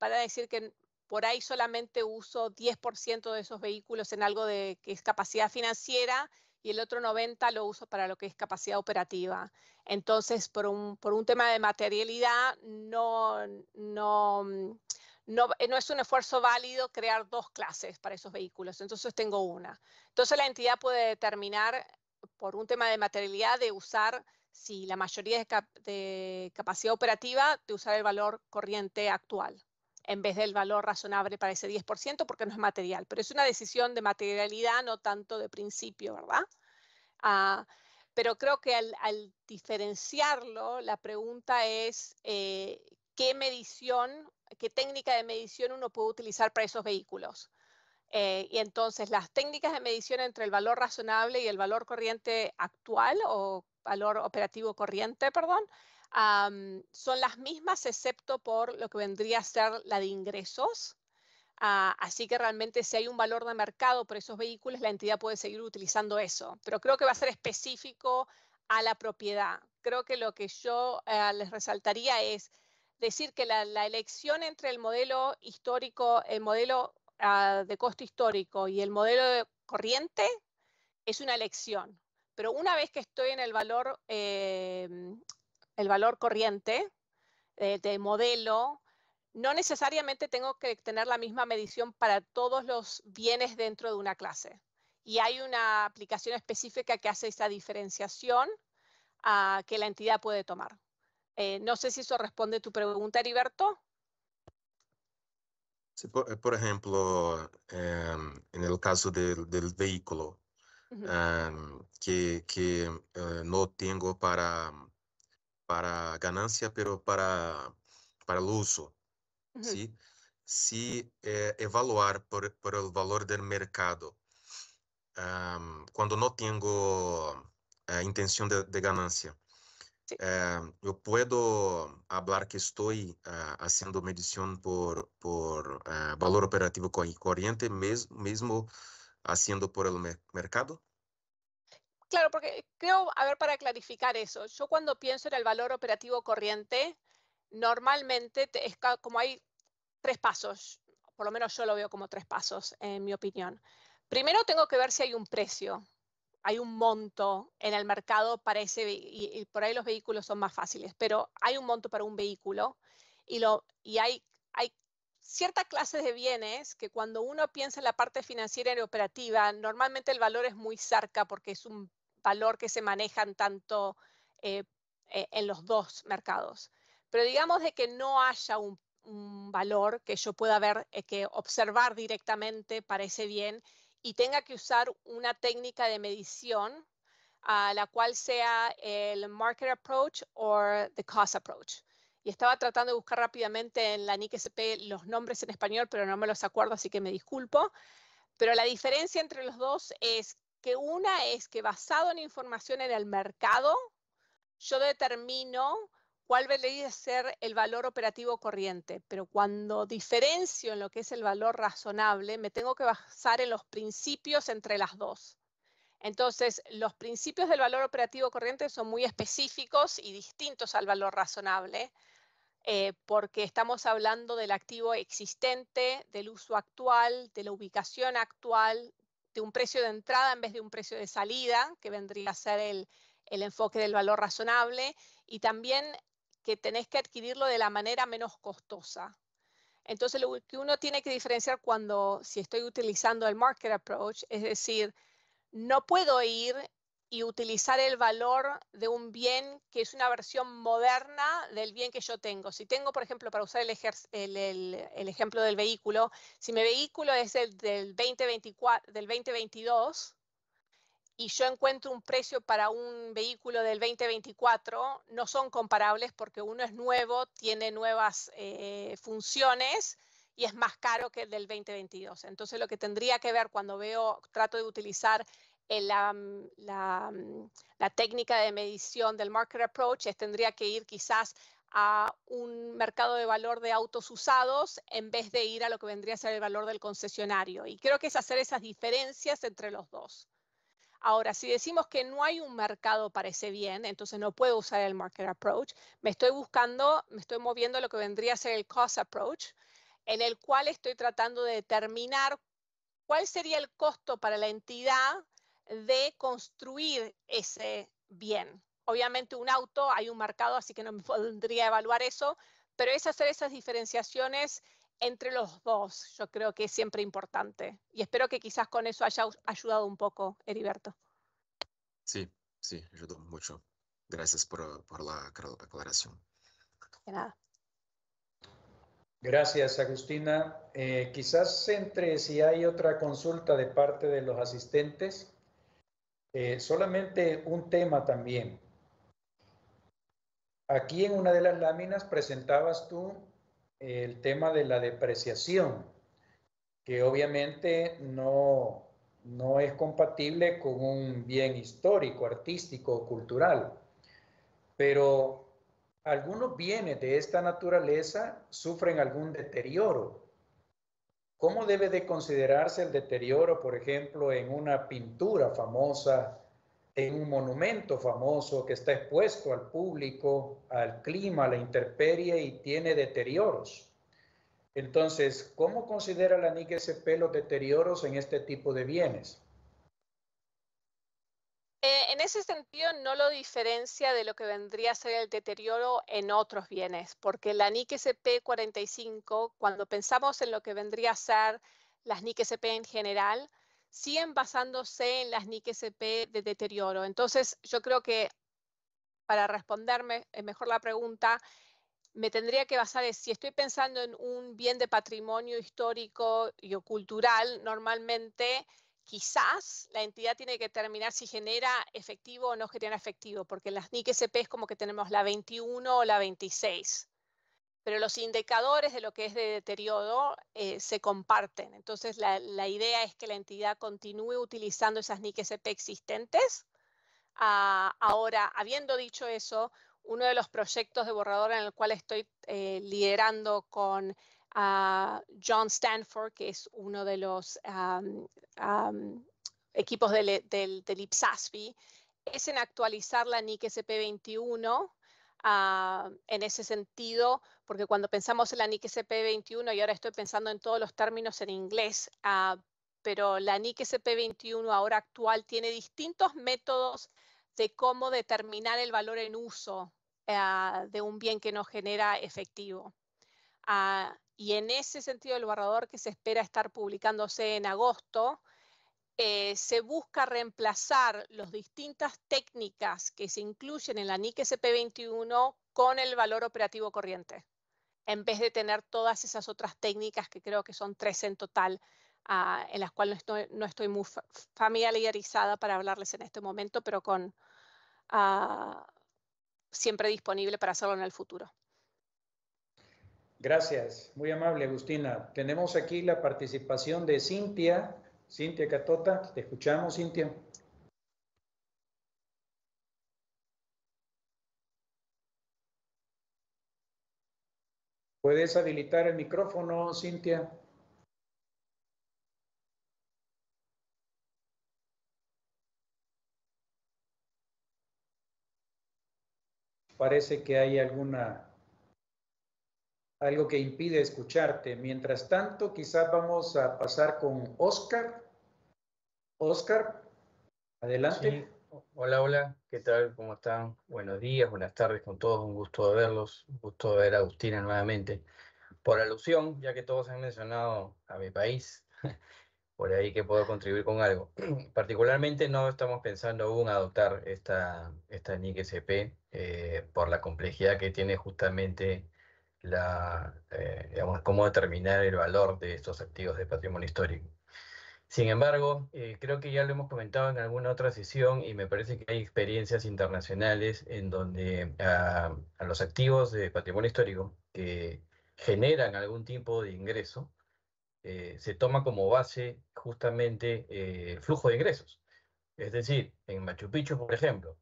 van a decir que por ahí solamente uso 10% de esos vehículos en algo de, que es capacidad financiera y el otro 90% lo uso para lo que es capacidad operativa. Entonces, por un, por un tema de materialidad, no, no, no, eh, no, es un esfuerzo válido crear dos clases para esos vehículos, entonces tengo una. Entonces la entidad puede determinar por un tema de materialidad de usar, si la mayoría es de capacidad operativa, de usar el valor corriente actual en vez del valor razonable para ese 10% porque no es material, pero es una decisión de materialidad, no tanto de principio, ¿verdad? Ah, pero creo que al, diferenciarlo, la pregunta es eh, qué medición qué técnica de medición uno puede utilizar para esos vehículos. Eh, y entonces las técnicas de medición entre el valor razonable y el valor corriente actual o valor operativo corriente, perdón, son las mismas excepto por lo que vendría a ser la de ingresos. Ah, así que realmente si hay un valor de mercado por esos vehículos, la entidad puede seguir utilizando eso. Pero creo que va a ser específico a la propiedad. Creo que lo que yo eh, les resaltaría es decir que la, elección entre el modelo histórico, el modelo ah, de costo histórico y el modelo de corriente es una elección. Pero una vez que estoy en el valor, eh, el valor corriente eh, de modelo, no necesariamente tengo que tener la misma medición para todos los bienes dentro de una clase. Y hay una aplicación específica que hace esa diferenciación ah, que la entidad puede tomar. Eh, no sé si eso responde a tu pregunta, Heriberto. Eh, por, ejemplo, em, en el caso del, vehículo, em, que, eh, no tengo para, para ganancia, pero para, para el uso. Si evaluar por, por, el valor del mercado, em, cuando no tengo intención de ganancia, eh, yo puedo hablar que estoy ah, haciendo medición por, ah, valor operativo corriente, mismo haciendo por el mercado. Claro, porque creo, a ver, para clarificar eso, yo cuando pienso en el valor operativo corriente, normalmente es como hay tres pasos, por lo menos yo lo veo como tres pasos, en mi opinión. Primero tengo que ver si hay un precio, hay un monto en el mercado para y, por ahí los vehículos son más fáciles, pero hay un monto para un vehículo y, lo, y hay, hay cierta clase de bienes que cuando uno piensa en la parte financiera y operativa, normalmente el valor es muy cerca porque es un valor que se manejan tanto eh, e-, en los dos mercados. Pero digamos de que no haya un, valor que yo pueda ver, eh, que observar directamente para ese bien y tenga que usar una técnica de medición a la cual sea el market approach o the cost approach. Y estaba tratando de buscar rápidamente en la NICSP los nombres en español, pero no me los acuerdo, así que me disculpo. Pero la diferencia entre los dos es que una es que basado en información en el mercado, yo determino leí debería ser el valor operativo corriente, pero cuando diferencio en lo que es el valor razonable, me tengo que basar en los principios entre las dos. Entonces, los principios del valor operativo corriente son muy específicos y distintos al valor razonable, eh, porque estamos hablando del activo existente, del uso actual, de la ubicación actual, de un precio de entrada en vez de un precio de salida, que vendría a ser el, el enfoque del valor razonable, y también que tenés que adquirirlo de la manera menos costosa. Entonces, lo que uno tiene que diferenciar cuando, si estoy utilizando el market approach, es decir, no puedo ir y utilizar el valor de un bien que es una versión moderna del bien que yo tengo. Si tengo, por ejemplo, para usar el, ejemplo del vehículo, si mi vehículo es el del, 2024, del 2022, y yo encuentro un precio para un vehículo del 2024, no son comparables porque uno es nuevo, tiene nuevas eh, funciones y es más caro que el del 2022. Entonces lo que tendría que ver cuando veo, trato de utilizar la, mm, mm, la técnica de medición del market approach, es, tendría que ir quizás a un mercado de valor de autos usados en vez de ir a lo que vendría a ser el valor del concesionario. Y creo que es hacer esas diferencias entre los dos. Ahora, si decimos que no hay un mercado para ese bien, entonces no puedo usar el market approach, me estoy buscando, me estoy moviendo lo que vendría a ser el cost approach, en el cual estoy tratando de determinar cuál sería el costo para la entidad de construir ese bien. Obviamente un auto, hay un mercado, así que no me [laughs] podría evaluar eso, pero es hacer esas diferenciaciones entre los dos, yo creo que es siempre importante. Y espero que quizás con eso haya ayudado un poco, Heriberto. Sí, sí, ayudó mucho. Gracias por, la aclaración. nada. Gracias, Agustina. Eh, quizás entre si hay otra consulta de parte de los asistentes, eh, solamente un tema también. Aquí en una de las láminas presentabas tú el tema de la depreciación, que obviamente no, es compatible con un bien histórico, artístico o cultural. Pero algunos bienes de esta naturaleza sufren algún deterioro. ¿Cómo debe de considerarse el deterioro, por ejemplo, en una pintura famosa en un monumento famoso que está expuesto al público, al clima, a la intemperie y tiene deterioros. Entonces, ¿cómo considera la NIC los deterioros en este tipo de bienes? Eh, en ese sentido, no lo diferencia de lo que vendría a ser el deterioro en otros bienes, porque la NIC 45, cuando pensamos en lo que vendría a ser las NIC SP en general, siguen basándose en las NIC SP de deterioro. Entonces, yo creo que para responderme eh, mejor la pregunta, me tendría que basar en si estoy pensando en un bien de patrimonio histórico y o cultural, normalmente quizás la entidad tiene que determinar si genera efectivo o no genera efectivo, porque las NIC SP es como que tenemos la 21 o la 26 pero los indicadores de lo que es de deterioro eh, se comparten. Entonces, la, idea es que la entidad continúe utilizando esas NIC SP existentes. Ah, ahora, habiendo dicho eso, uno de los proyectos de borrador en el cual estoy eh, liderando con ah, John Stanford, que es uno de los ah, equipos del, del, es en actualizar la NIC SP21 Ah, en ese sentido, porque cuando pensamos en la NIC sp 21 y ahora estoy pensando en todos los términos en inglés, ah, pero la NIC CP21 ahora actual tiene distintos métodos de cómo determinar el valor en uso ah, de un bien que no genera efectivo. y en ese sentido, el borrador que se espera estar publicándose en agosto, eh, se busca reemplazar las distintas técnicas que se incluyen en la NIC SP21 con el valor operativo corriente, en vez de tener todas esas otras técnicas que creo que son tres en total, ah, en las cuales no estoy, muy familiarizada para hablarles en este momento, pero con ah, siempre disponible para hacerlo en el futuro. Gracias, muy amable Agustina. Tenemos aquí la participación de Cintia Cintia Catota, te escuchamos, Cintia. ¿Puedes habilitar el micrófono, Cintia? Parece que hay alguna algo que impide escucharte. Mientras tanto, quizás vamos a pasar con Oscar. Oscar, adelante. Hola, hola, ¿qué tal? ¿Cómo están? Buenos días, buenas tardes con todos, un gusto de verlos, un gusto de ver a Agustina nuevamente. Por alusión, ya que todos han mencionado a mi país, [laughs] por ahí que puedo contribuir con algo. [clears throat] Particularmente no estamos pensando aún adoptar esta, esta NIC eh, por la complejidad que tiene justamente la, eh, digamos, cómo determinar el valor de estos activos de patrimonio histórico. Sin embargo, eh, creo que ya lo hemos comentado en alguna otra sesión y me parece que hay experiencias internacionales en donde ah, a, los activos de patrimonio histórico que generan algún tipo de ingreso, eh, se toma como base justamente el eh, flujo de ingresos. Es decir, en Machu Picchu, por ejemplo,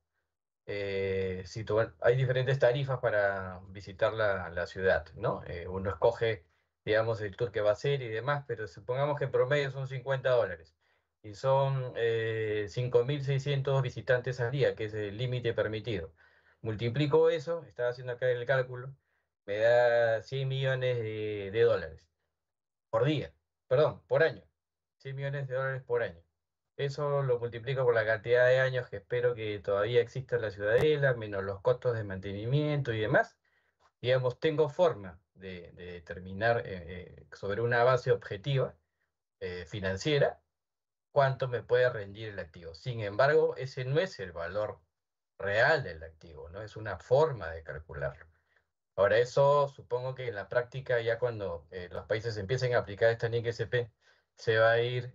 hay diferentes tarifas para visitar la, la ciudad, ¿no? uno escoge digamos, el tour que va a ser y demás, pero supongamos que en promedio son 50 dólares y son 5.600 eh, visitantes al día, que es el límite permitido. Multiplico eso, estaba haciendo acá el cálculo, me da 100 millones de, de dólares por día, perdón, por año, 100 millones de dólares por año. Eso lo multiplico por la cantidad de años que espero que todavía exista en la ciudadela, menos los costos de mantenimiento y demás. Digamos, tengo forma de, determinar eh, eh, sobre una base objetiva eh, financiera cuánto me puede rendir el activo. Sin embargo, ese no es el valor real del activo, ¿no? Es una forma de calcularlo. Ahora, eso supongo que en la práctica, ya cuando los países empiecen a aplicar esta línea se va a ir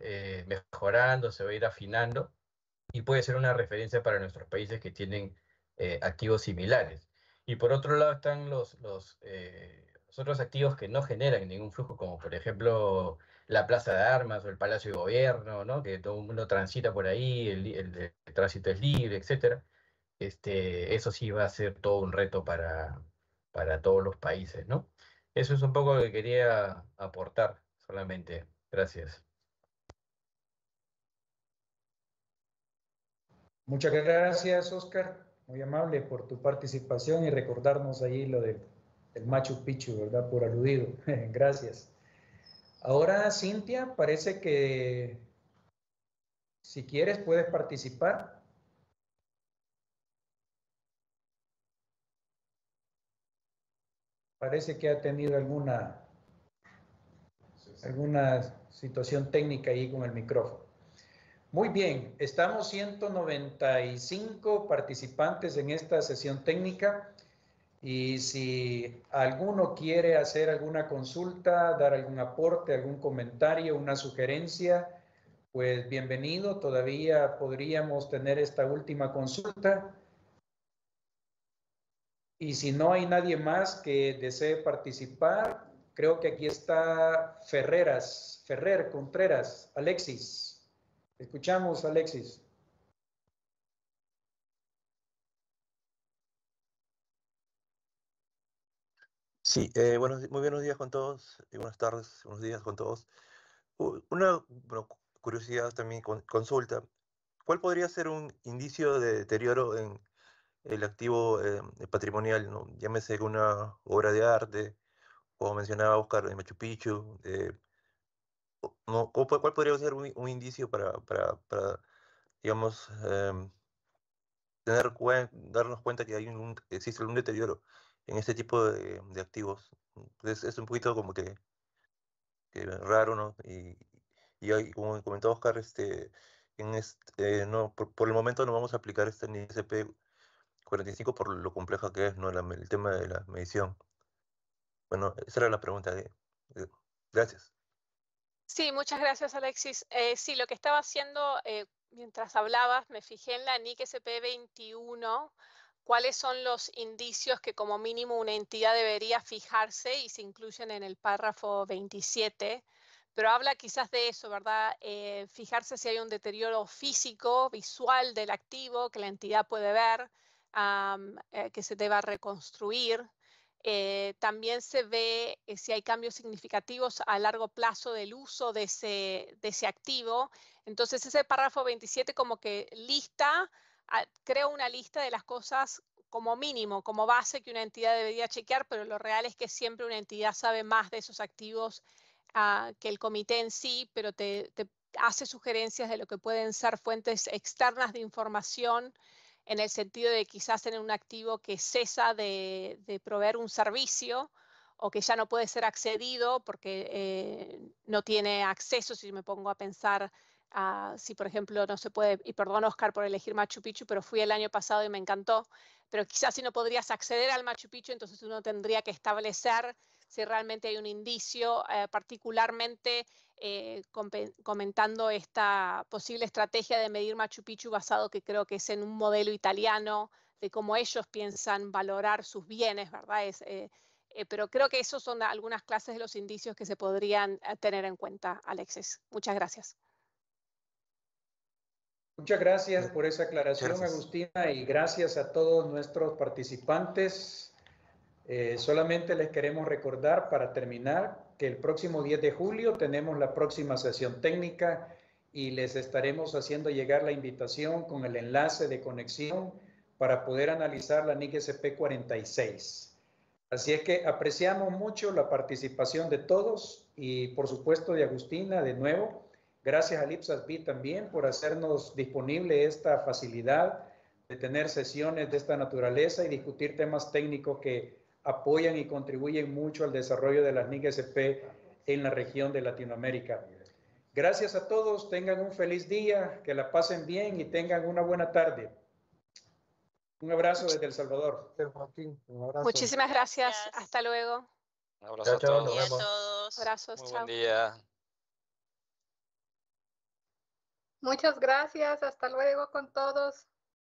mejorando, se va a ir afinando y puede ser una referencia para nuestros países que tienen activos similares. Y por otro lado están los, los otros activos que no generan ningún flujo, como por ejemplo la Plaza de Armas o el Palacio de Gobierno, ¿no? que todo el mundo transita por ahí, el, tránsito es libre, etc. este, eso sí va a ser todo un reto para, todos los países, ¿no? Eso es un poco lo que quería aportar solamente. Gracias. Muchas gracias, Oscar. Muy amable por tu participación y recordarnos ahí lo de el Machu Picchu, ¿verdad? Por aludido. [laughs] Gracias. Ahora, Cintia, parece que si quieres puedes participar. Parece que ha tenido alguna, alguna situación técnica ahí con el micrófono. Muy bien, estamos 195 participantes en esta sesión técnica. Y si alguno quiere hacer alguna consulta, dar algún aporte, algún comentario, una sugerencia, pues bienvenido. Todavía podríamos tener esta última consulta. Y si no hay nadie más que desee participar, creo que aquí está Ferreras, Ferrer Contreras, Alexis. Escuchamos, Alexis. Sí, eh, buenos, muy buenos días con todos y buenas tardes, buenos días con todos. Una curiosidad también, consulta. ¿Cuál podría ser un indicio de deterioro en el activo eh, patrimonial? ¿no? Llámese una obra de arte, o mencionaba Oscar, de Machu Picchu. Eh, ¿Cuál podría ser un, indicio para, para, para digamos, em, tener, darnos cuenta que hay un, existe algún deterioro? en este tipo de, de activos. Es, es, un poquito como que, raro, ¿no? Y, y como comentó Oscar, este, en eh, no, por, por, el momento no vamos a aplicar este sp 45 por lo compleja que es ¿no? el tema de la medición. Bueno, esa era la pregunta. De, gracias. Sí, muchas gracias Alexis. Eh, sí, lo que estaba haciendo eh, mientras hablabas, me fijé en la NIC SP21 cuáles son los indicios que como mínimo una entidad debería fijarse y se incluyen en el párrafo 27, pero habla quizás de eso, ¿verdad? Eh, fijarse si hay un deterioro físico, visual del activo que la entidad puede ver, eh, que se deba reconstruir. Eh, también se ve si hay cambios significativos a largo plazo del uso de ese activo. Entonces ese párrafo 27 como que lista creo una lista de las cosas como mínimo, como base que una entidad debería chequear, pero lo real es que siempre una entidad sabe más de esos activos ah, que el comité en sí, pero te, hace sugerencias de lo que pueden ser fuentes externas de información en el sentido de quizás tener un activo que cesa de, de proveer un servicio o que ya no puede ser accedido porque eh, no tiene acceso, si me pongo a pensar si, por ejemplo, no se puede, y perdón Oscar por elegir Machu Picchu, pero fui el año pasado y me encantó, pero quizás si no podrías acceder al Machu Picchu, entonces uno tendría que establecer si realmente hay un indicio, eh, particularmente eh, comentando esta posible estrategia de medir Machu Picchu basado que creo que es en un modelo italiano de cómo ellos piensan valorar sus bienes, ¿verdad? Eh, pero creo que esos son algunas clases de los indicios que se podrían tener en cuenta, Alexis. Muchas gracias. Muchas gracias por esa aclaración, Agustina, y gracias a todos nuestros participantes. Eh, solamente les queremos recordar para terminar que el próximo 10 de julio tenemos la próxima sesión técnica y les estaremos haciendo llegar la invitación con el enlace de conexión para poder analizar la NIC 46 Así es que apreciamos mucho la participación de todos y por supuesto de Agustina de nuevo Gracias Lipsas B también por hacernos disponible esta facilidad de tener sesiones de esta naturaleza y discutir temas técnicos que apoyan y contribuyen mucho al desarrollo de las NIGSP en la región de Latinoamérica. Gracias a todos, tengan un feliz día, que la pasen bien y tengan una buena tarde. Un abrazo desde El Salvador. Muchísimas gracias. Hasta luego. Un abrazo a todos. Un abrazo, a todos. chao. día. Muchas gracias. Hasta luego con todos.